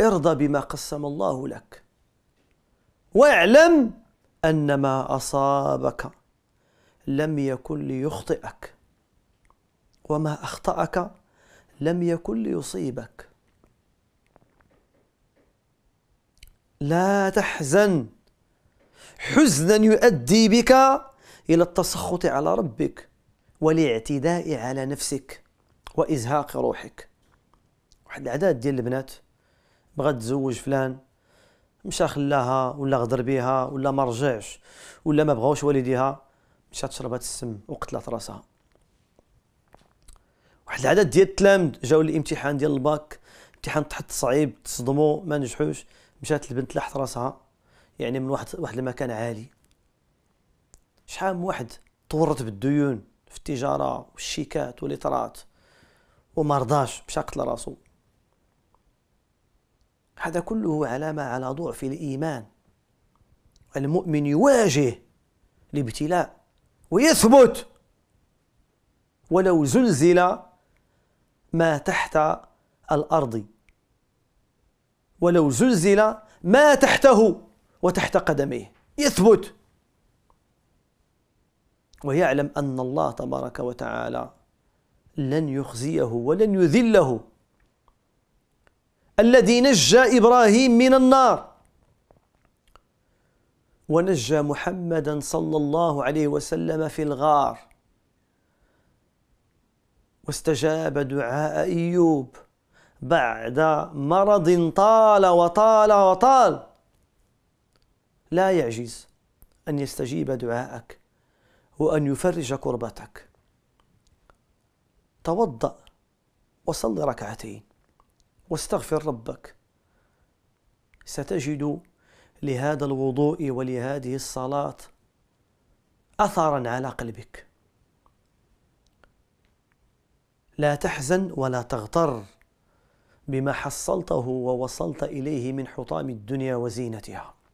ارضى بما قسم الله لك واعلم أن ما أصابك لم يكن ليخطئك وما أخطأك لم يكن ليصيبك لا تحزن حزنا يؤدي بك إلى التسخط على ربك والاعتداء على نفسك وإزهاق روحك واحد الاعداد ديال البنات بغات تزوج فلان مشى خلاها ولا غدر بها ولا ما رجعش ولا ما بغاوش والديها مشات شربات السم وقتلت راسها واحد العدد ديال التلامد جاو للامتحان ديال الباك امتحان تحت صعيب تصدموا ما نجحوش مشات البنت لحت راسها يعني من واحد واحد المكان عالي شحال من واحد طورت بالديون في التجاره والشيكات طرات وما رضاش مشى قتل راسو هذا كله علامة على ضعف الإيمان المؤمن يواجه الابتلاء ويثبت ولو زلزل ما تحت الأرض ولو زلزل ما تحته وتحت قدميه يثبت ويعلم أن الله تبارك وتعالى لن يخزيه ولن يذله الذي نجى إبراهيم من النار ونجى محمدا صلى الله عليه وسلم في الغار واستجاب دعاء أيوب بعد مرض طال وطال وطال لا يعجز أن يستجيب دعاءك وأن يفرج كربتك توضأ وصل ركعتين واستغفر ربك ستجد لهذا الوضوء ولهذه الصلاة أثرا على قلبك لا تحزن ولا تغتر بما حصلته ووصلت إليه من حطام الدنيا وزينتها